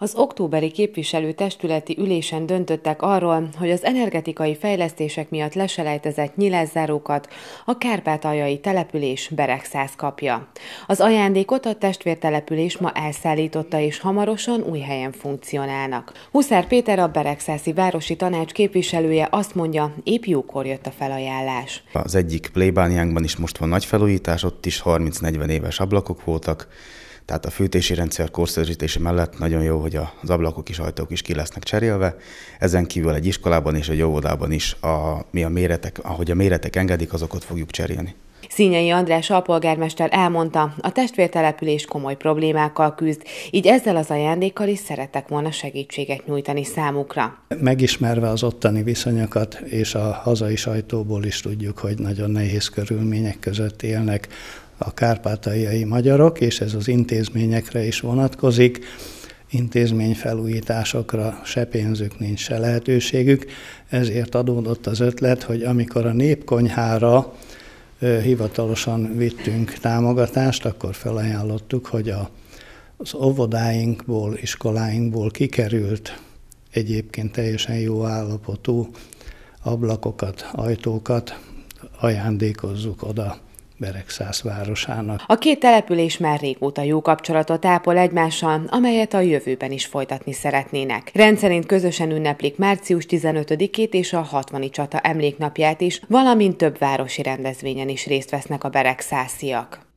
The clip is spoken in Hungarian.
Az októberi képviselő-testületi ülésen döntöttek arról, hogy az energetikai fejlesztések miatt leselejtezett nyilázzárókat a kárpátaljai település Beregszáz kapja. Az ajándékot a testvértelepülés ma elszállította és hamarosan új helyen funkcionálnak. Huszár Péter a Beregszászi Városi Tanács képviselője azt mondja, épp jókor jött a felajánlás. Az egyik plébániánkban is most van nagy felújítás, ott is 30-40 éves ablakok voltak, tehát a fűtési rendszer korszerűsítése mellett nagyon jó, hogy az ablakok és ajtók is ki lesznek cserélve. Ezen kívül egy iskolában és egy óvodában is, a, mi a méretek, ahogy a méretek engedik, azokat fogjuk cserélni. Színyei András alpolgármester elmondta, a testvértelepülés komoly problémákkal küzd, így ezzel az ajándékkal is szerettek volna segítséget nyújtani számukra. Megismerve az ottani viszonyokat, és a hazai sajtóból is tudjuk, hogy nagyon nehéz körülmények között élnek a kárpátaljai magyarok, és ez az intézményekre is vonatkozik, intézményfelújításokra se pénzük nincs, se lehetőségük, ezért adódott az ötlet, hogy amikor a népkonyhára hivatalosan vittünk támogatást, akkor felajánlottuk, hogy a, az óvodáinkból, iskoláinkból kikerült egyébként teljesen jó állapotú ablakokat, ajtókat ajándékozzuk oda Beregszász városának. A két település már régóta jó kapcsolatot ápol egymással, amelyet a jövőben is folytatni szeretnének. Rendszerint közösen ünneplik március 15-ét és a 60 csata emléknapját is, valamint több városi rendezvényen is részt vesznek a beregszásziak.